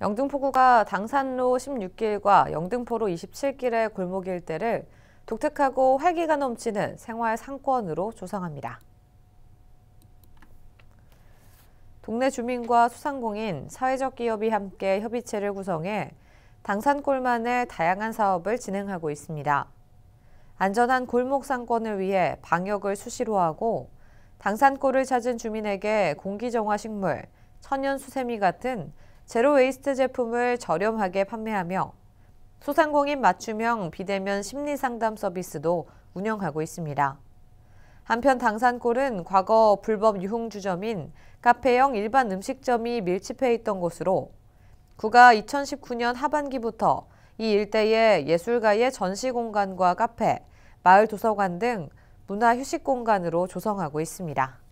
영등포구가 당산로 16길과 영등포로 27길의 골목 일대를 독특하고 활기가 넘치는 생활 상권으로 조성합니다. 동네 주민과 소상공인, 사회적 기업이 함께 협의체를 구성해 당산골만의 다양한 사업을 진행하고 있습니다. 안전한 골목 상권을 위해 방역을 수시로 하고 당산골을 찾은 주민에게 공기정화 식물, 천연수세미 같은 제로웨이스트 제품을 저렴하게 판매하며 소상공인 맞춤형 비대면 심리 상담 서비스도 운영하고 있습니다. 한편 당산골은 과거 불법 유흥주점인 카페형 일반 음식점이 밀집해 있던 곳으로 구가 2019년 하반기부터 이 일대에 예술가의 전시 공간과 카페, 마을 도서관 등 문화 휴식 공간으로 조성하고 있습니다.